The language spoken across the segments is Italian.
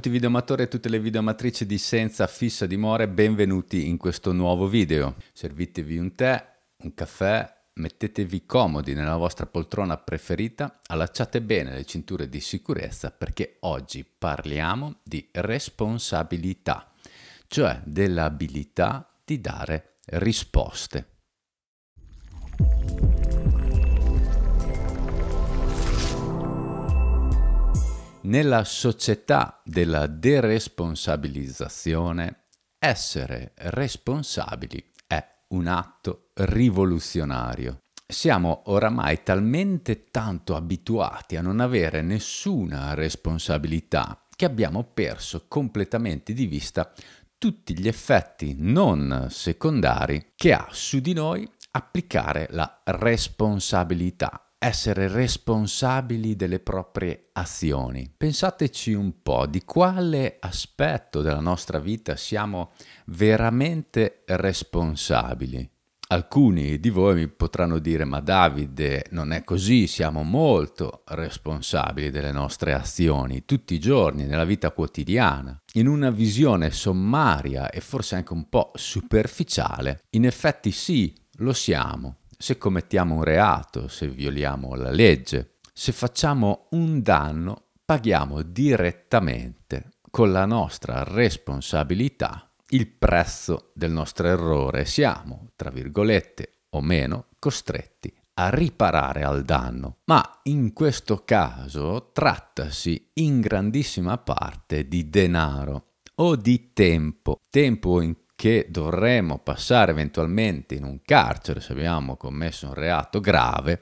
tutti i videoamatori e tutte le videoamatrici di Senza Fissa Dimora benvenuti in questo nuovo video. Servitevi un tè, un caffè, mettetevi comodi nella vostra poltrona preferita, allacciate bene le cinture di sicurezza perché oggi parliamo di responsabilità, cioè dell'abilità di dare risposte. Nella società della deresponsabilizzazione, essere responsabili è un atto rivoluzionario. Siamo oramai talmente tanto abituati a non avere nessuna responsabilità che abbiamo perso completamente di vista tutti gli effetti non secondari che ha su di noi applicare la responsabilità essere responsabili delle proprie azioni. Pensateci un po' di quale aspetto della nostra vita siamo veramente responsabili. Alcuni di voi mi potranno dire ma Davide non è così, siamo molto responsabili delle nostre azioni tutti i giorni nella vita quotidiana. In una visione sommaria e forse anche un po' superficiale, in effetti sì, lo siamo, se commettiamo un reato, se violiamo la legge, se facciamo un danno, paghiamo direttamente con la nostra responsabilità il prezzo del nostro errore. Siamo, tra virgolette o meno, costretti a riparare al danno. Ma in questo caso trattasi in grandissima parte di denaro o di tempo, tempo in che dovremmo passare eventualmente in un carcere se abbiamo commesso un reato grave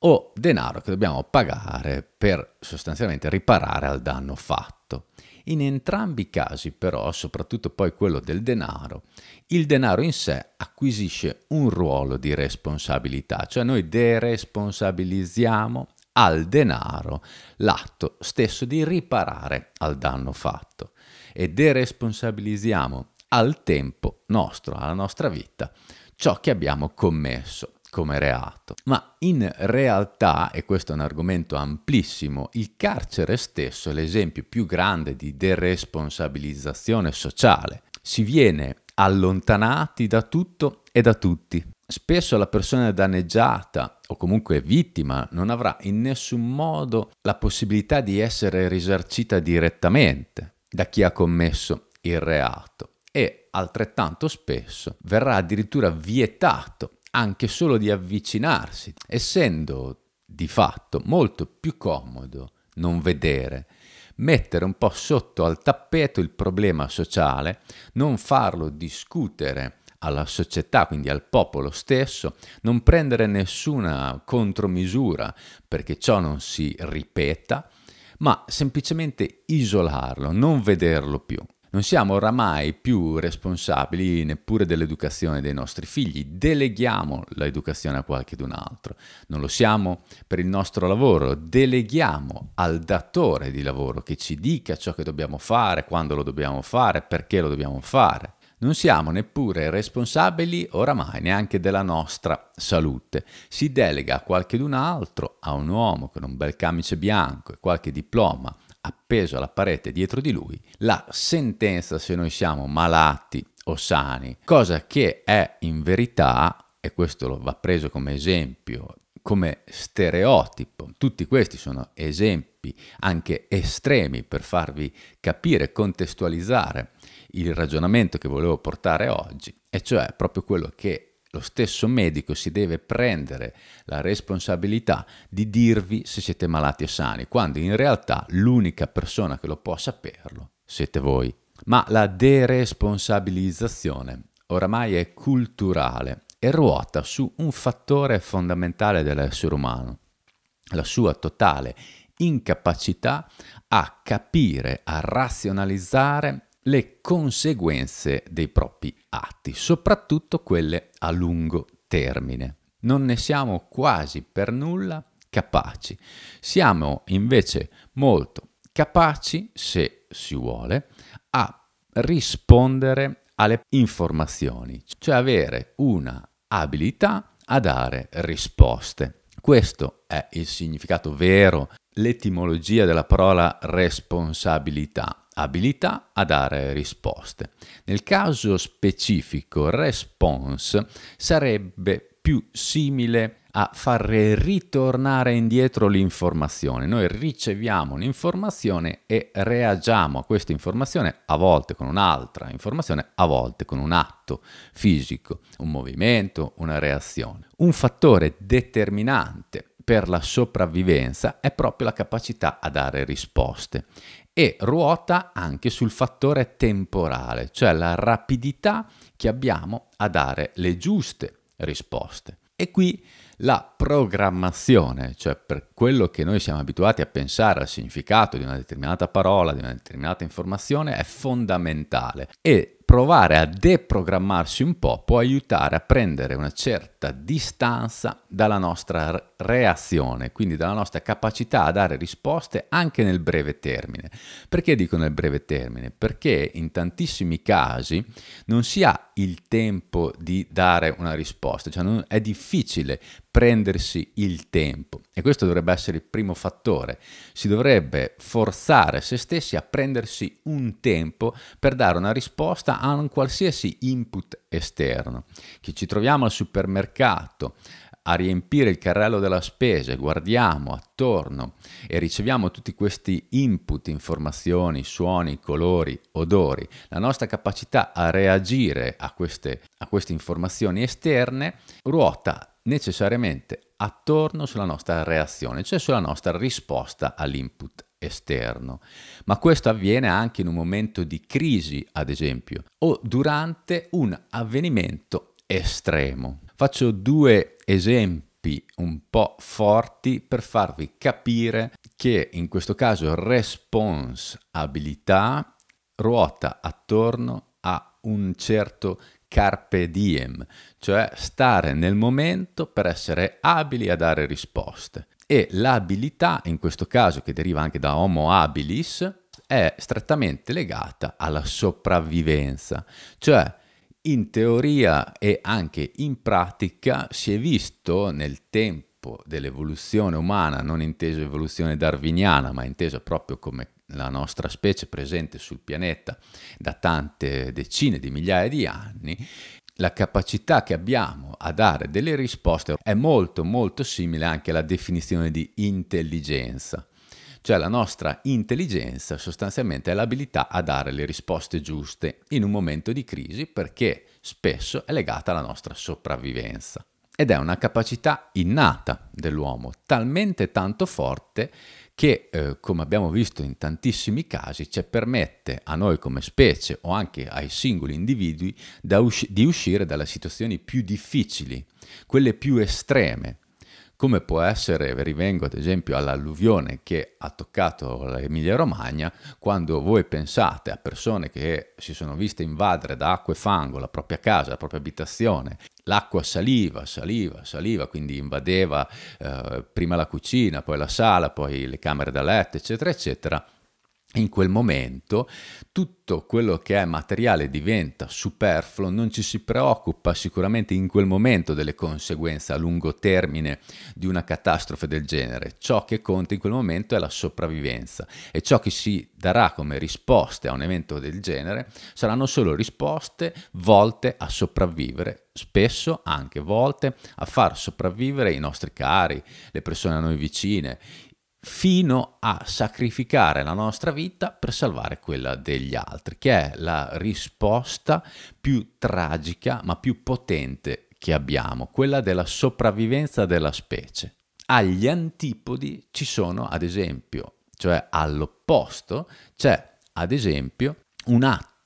o denaro che dobbiamo pagare per sostanzialmente riparare al danno fatto. In entrambi i casi però, soprattutto poi quello del denaro, il denaro in sé acquisisce un ruolo di responsabilità, cioè noi deresponsabilizziamo al denaro l'atto stesso di riparare al danno fatto e deresponsabilizziamo al tempo nostro, alla nostra vita, ciò che abbiamo commesso come reato. Ma in realtà, e questo è un argomento amplissimo, il carcere stesso è l'esempio più grande di deresponsabilizzazione sociale. Si viene allontanati da tutto e da tutti. Spesso la persona danneggiata o comunque vittima non avrà in nessun modo la possibilità di essere risarcita direttamente da chi ha commesso il reato e altrettanto spesso verrà addirittura vietato anche solo di avvicinarsi, essendo di fatto molto più comodo non vedere, mettere un po' sotto al tappeto il problema sociale, non farlo discutere alla società, quindi al popolo stesso, non prendere nessuna contromisura perché ciò non si ripeta, ma semplicemente isolarlo, non vederlo più. Non siamo oramai più responsabili neppure dell'educazione dei nostri figli, deleghiamo l'educazione a qualcun altro, non lo siamo per il nostro lavoro, deleghiamo al datore di lavoro che ci dica ciò che dobbiamo fare, quando lo dobbiamo fare, perché lo dobbiamo fare. Non siamo neppure responsabili oramai neanche della nostra salute. Si delega a qualcun altro, a un uomo con un bel camice bianco e qualche diploma appeso alla parete dietro di lui la sentenza se noi siamo malati o sani, cosa che è in verità, e questo va preso come esempio, come stereotipo, tutti questi sono esempi anche estremi per farvi capire, contestualizzare il ragionamento che volevo portare oggi, e cioè proprio quello che lo stesso medico si deve prendere la responsabilità di dirvi se siete malati o sani, quando in realtà l'unica persona che lo può saperlo siete voi. Ma la deresponsabilizzazione oramai è culturale e ruota su un fattore fondamentale dell'essere umano, la sua totale incapacità a capire, a razionalizzare le conseguenze dei propri atti, soprattutto quelle a lungo termine. Non ne siamo quasi per nulla capaci. Siamo invece molto capaci, se si vuole, a rispondere alle informazioni, cioè avere una abilità a dare risposte. Questo è il significato vero, l'etimologia della parola responsabilità abilità a dare risposte. Nel caso specifico, response sarebbe più simile a far ritornare indietro l'informazione. Noi riceviamo un'informazione e reagiamo a questa informazione a volte con un'altra informazione, a volte con un atto fisico, un movimento, una reazione. Un fattore determinante per la sopravvivenza è proprio la capacità a dare risposte e ruota anche sul fattore temporale, cioè la rapidità che abbiamo a dare le giuste risposte. E qui la programmazione, cioè per quello che noi siamo abituati a pensare al significato di una determinata parola, di una determinata informazione, è fondamentale e provare a deprogrammarsi un po' può aiutare a prendere una certa distanza dalla nostra reazione, quindi dalla nostra capacità a dare risposte anche nel breve termine. Perché dico nel breve termine? Perché in tantissimi casi non si ha il tempo di dare una risposta, cioè non, è difficile prendersi il tempo e questo dovrebbe essere il primo fattore, si dovrebbe forzare se stessi a prendersi un tempo per dare una risposta a un qualsiasi input esterno, che ci troviamo al supermercato, a riempire il carrello della spesa, guardiamo attorno e riceviamo tutti questi input, informazioni, suoni, colori, odori, la nostra capacità a reagire a queste, a queste informazioni esterne ruota necessariamente attorno sulla nostra reazione, cioè sulla nostra risposta all'input esterno. Ma questo avviene anche in un momento di crisi, ad esempio, o durante un avvenimento estremo. Faccio due esempi un po' forti per farvi capire che in questo caso responsabilità ruota attorno a un certo carpe diem, cioè stare nel momento per essere abili a dare risposte. E l'abilità, in questo caso che deriva anche da homo habilis, è strettamente legata alla sopravvivenza, cioè in teoria e anche in pratica si è visto nel tempo dell'evoluzione umana, non inteso evoluzione darwiniana, ma intesa proprio come la nostra specie presente sul pianeta da tante decine di migliaia di anni, la capacità che abbiamo a dare delle risposte è molto molto simile anche alla definizione di intelligenza. Cioè la nostra intelligenza sostanzialmente è l'abilità a dare le risposte giuste in un momento di crisi perché spesso è legata alla nostra sopravvivenza. Ed è una capacità innata dell'uomo, talmente tanto forte che, eh, come abbiamo visto in tantissimi casi, ci cioè, permette a noi come specie o anche ai singoli individui usci- di uscire dalle situazioni più difficili, quelle più estreme, come può essere, rivengo ad esempio all'alluvione che ha toccato l'Emilia Romagna, quando voi pensate a persone che si sono viste invadere da acqua e fango la propria casa, la propria abitazione, l'acqua saliva, saliva, saliva, quindi invadeva eh, prima la cucina, poi la sala, poi le camere da letto, eccetera, eccetera in quel momento tutto quello che è materiale diventa superfluo, non ci si preoccupa sicuramente in quel momento delle conseguenze a lungo termine di una catastrofe del genere. Ciò che conta in quel momento è la sopravvivenza e ciò che si darà come risposte a un evento del genere saranno solo risposte volte a sopravvivere spesso anche volte a far sopravvivere i nostri cari, le persone a noi vicine, fino a sacrificare la nostra vita per salvare quella degli altri, che è la risposta più tragica ma più potente che abbiamo, quella della sopravvivenza della specie. Agli antipodi ci sono, ad esempio, cioè all'opposto, c'è ad esempio un atto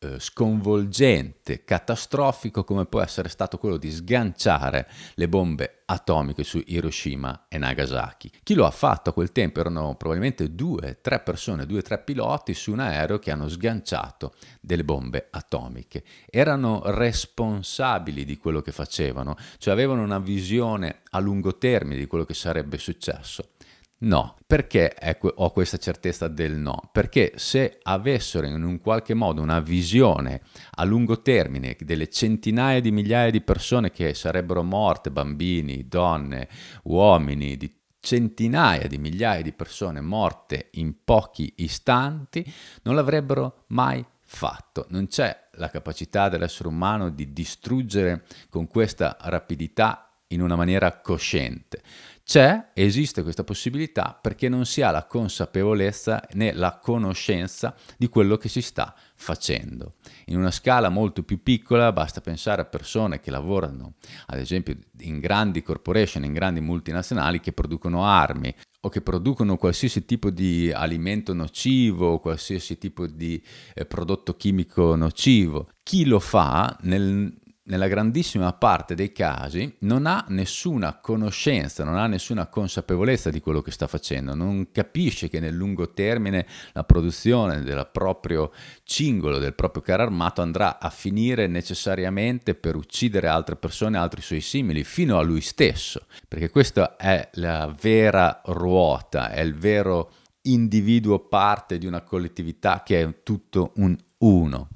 eh, sconvolgente, catastrofico come può essere stato quello di sganciare le bombe atomiche su Hiroshima e Nagasaki. Chi lo ha fatto a quel tempo erano probabilmente due, tre persone, due, tre piloti su un aereo che hanno sganciato delle bombe atomiche. Erano responsabili di quello che facevano, cioè avevano una visione a lungo termine di quello che sarebbe successo. No, perché ho questa certezza del no? Perché se avessero in un qualche modo una visione a lungo termine delle centinaia di migliaia di persone che sarebbero morte, bambini, donne, uomini, di centinaia di migliaia di persone morte in pochi istanti, non l'avrebbero mai fatto. Non c'è la capacità dell'essere umano di distruggere con questa rapidità in una maniera cosciente. C'è, esiste questa possibilità perché non si ha la consapevolezza né la conoscenza di quello che si sta facendo. In una scala molto più piccola basta pensare a persone che lavorano, ad esempio, in grandi corporation, in grandi multinazionali che producono armi o che producono qualsiasi tipo di alimento nocivo, qualsiasi tipo di eh, prodotto chimico nocivo. Chi lo fa nel nella grandissima parte dei casi non ha nessuna conoscenza, non ha nessuna consapevolezza di quello che sta facendo, non capisce che nel lungo termine la produzione del proprio cingolo, del proprio carro armato andrà a finire necessariamente per uccidere altre persone, altri suoi simili, fino a lui stesso, perché questa è la vera ruota, è il vero individuo parte di una collettività che è tutto un uno.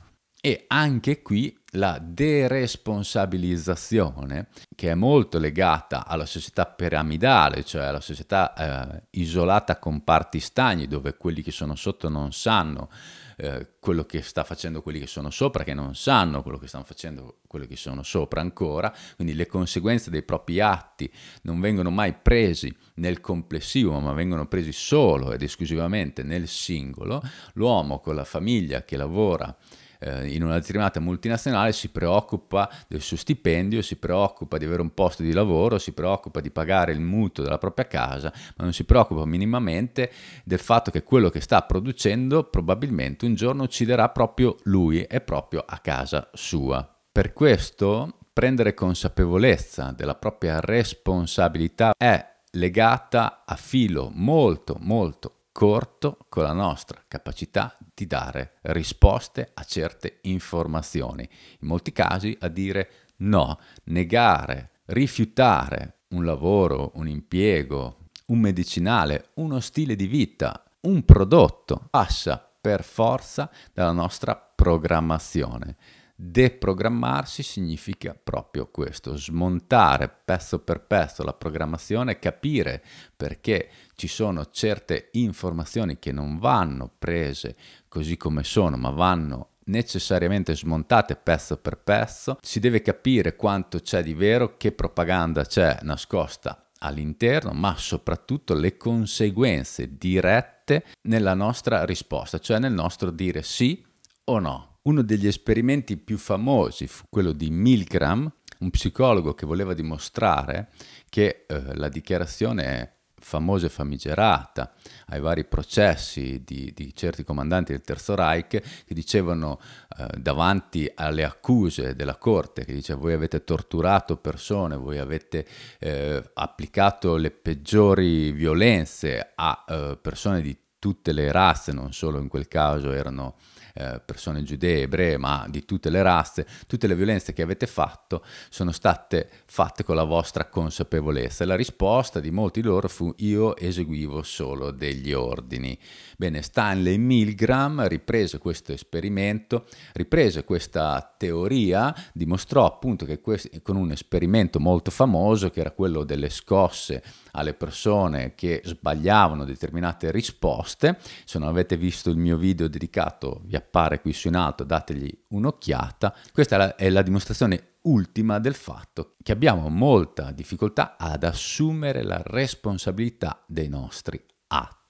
E anche qui la deresponsabilizzazione, che è molto legata alla società piramidale, cioè alla società eh, isolata con parti stagni, dove quelli che sono sotto non sanno eh, quello che sta facendo quelli che sono sopra, che non sanno quello che stanno facendo quelli che sono sopra ancora, quindi le conseguenze dei propri atti non vengono mai presi nel complessivo, ma vengono presi solo ed esclusivamente nel singolo. L'uomo con la famiglia che lavora eh, in una determinata multinazionale si preoccupa del suo stipendio, si preoccupa di avere un posto di lavoro, si preoccupa di pagare il mutuo della propria casa, ma non si preoccupa minimamente del fatto che quello che sta producendo probabilmente un giorno ucciderà proprio lui e proprio a casa sua. Per questo prendere consapevolezza della propria responsabilità è legata a filo molto molto corto con la nostra capacità di dare risposte a certe informazioni, in molti casi a dire no, negare, rifiutare un lavoro, un impiego, un medicinale, uno stile di vita, un prodotto, passa per forza dalla nostra programmazione, Deprogrammarsi significa proprio questo, smontare pezzo per pezzo la programmazione, capire perché ci sono certe informazioni che non vanno prese così come sono, ma vanno necessariamente smontate pezzo per pezzo, si deve capire quanto c'è di vero, che propaganda c'è nascosta all'interno, ma soprattutto le conseguenze dirette nella nostra risposta, cioè nel nostro dire sì o no uno degli esperimenti più famosi fu quello di Milgram, un psicologo che voleva dimostrare che eh, la dichiarazione famosa e famigerata ai vari processi di, di, certi comandanti del Terzo Reich che dicevano eh, davanti alle accuse della Corte, che diceva voi avete torturato persone, voi avete eh, applicato le peggiori violenze a eh, persone di tutte le razze, non solo in quel caso erano eh, persone giudee, ebree, ma di tutte le razze, tutte le violenze che avete fatto sono state fatte con la vostra consapevolezza. E la risposta di molti di loro fu io eseguivo solo degli ordini. Bene, Stanley Milgram riprese questo esperimento, riprese questa teoria, dimostrò appunto che quest- con un esperimento molto famoso che era quello delle scosse alle persone che sbagliavano determinate risposte. Se non avete visto il mio video dedicato, vi appare qui su in alto, dategli un'occhiata. Questa è la, è la dimostrazione ultima del fatto che abbiamo molta difficoltà ad assumere la responsabilità dei nostri atti.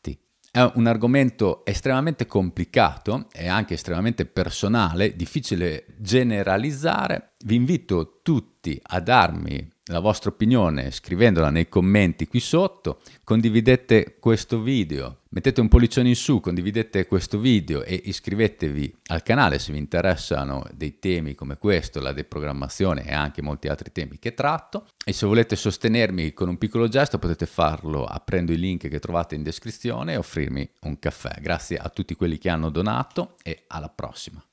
È un argomento estremamente complicato e anche estremamente personale, difficile generalizzare. Vi invito tutti a darmi la vostra opinione scrivendola nei commenti qui sotto, condividete questo video, mettete un pollicione in su, condividete questo video e iscrivetevi al canale se vi interessano dei temi come questo, la deprogrammazione e anche molti altri temi che tratto e se volete sostenermi con un piccolo gesto potete farlo aprendo i link che trovate in descrizione e offrirmi un caffè. Grazie a tutti quelli che hanno donato e alla prossima.